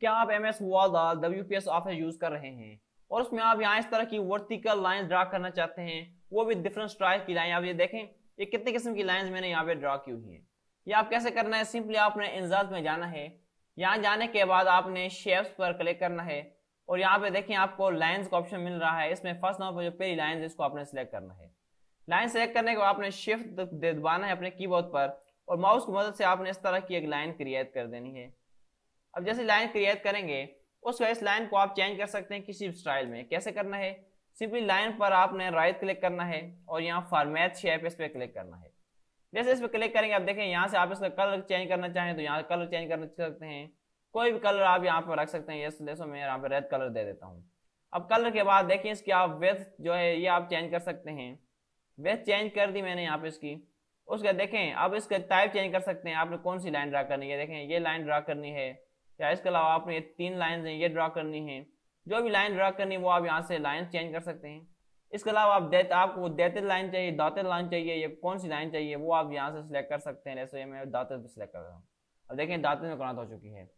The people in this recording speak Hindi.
क्या आप एम एस वाल W P S office use कर रहे हैं और उसमें आप यहाँ इस तरह की वर्टिकल लाइन ड्रा करना चाहते हैं वो भी डिफरेंट स्ट्राइक की लाइन आप ये देखें ये कितने किस्म की लाइन मैंने यहाँ पे ड्रा की हुई है ये आप कैसे करना है सिंपली आपने इंजाज में जाना है यहाँ जाने के बाद आपने शेप्स पर क्लिक करना है और यहाँ पे देखें आपको लाइन्स का ऑप्शन मिल रहा है इसमें फर्स्ट नंबर पर जो पहली लाइन है इसको आपने सेलेक्ट करना है लाइन सेलेक्ट करने के बाद आपने शिफ्ट दबाना है अपने कीबोर्ड पर और माउस की मदद से आपने इस तरह की एक लाइन क्रिएट कर देनी है अब जैसे लाइन क्रिएट करेंगे उस वैसे लाइन को आप चेंज कर सकते हैं किसी भी स्टाइल में कैसे करना है सिंपली लाइन पर आपने राइट क्लिक करना है और यहाँ फॉर्मेट शेप इस पर क्लिक करना है जैसे इस पर क्लिक करेंगे आप देखें यहाँ से आप इसका कलर चेंज करना चाहें तो यहाँ कलर चेंज कर सकते हैं कोई भी कलर आप यहाँ पर रख सकते हैं जैसे जैसे मैं यहाँ पर रेड कलर दे देता हूँ अब कलर के बाद देखें इसकी आप वेथ जो है ये आप चेंज कर सकते हैं वेथ चेंज कर दी मैंने यहाँ पर इसकी उसका देखें अब इसका टाइप चेंज कर सकते हैं आपने कौन सी लाइन ड्रा करनी है देखें ये लाइन ड्रा करनी है या इसके अलावा आपने ये तीन लाइन है ये ड्रा करनी है जो भी लाइन ड्रा करनी है वो आप यहाँ से लाइन चेंज कर सकते हैं इसके अलावा आप देते आपको देते लाइन चाहिए दाते लाइन चाहिए या कौन सी लाइन चाहिए वो आप यहाँ से सिलेक्ट कर सकते हैं जैसे मैं दाते सेलेक्ट कर रहा हूँ अब देखें दाते में कौन हो चुकी है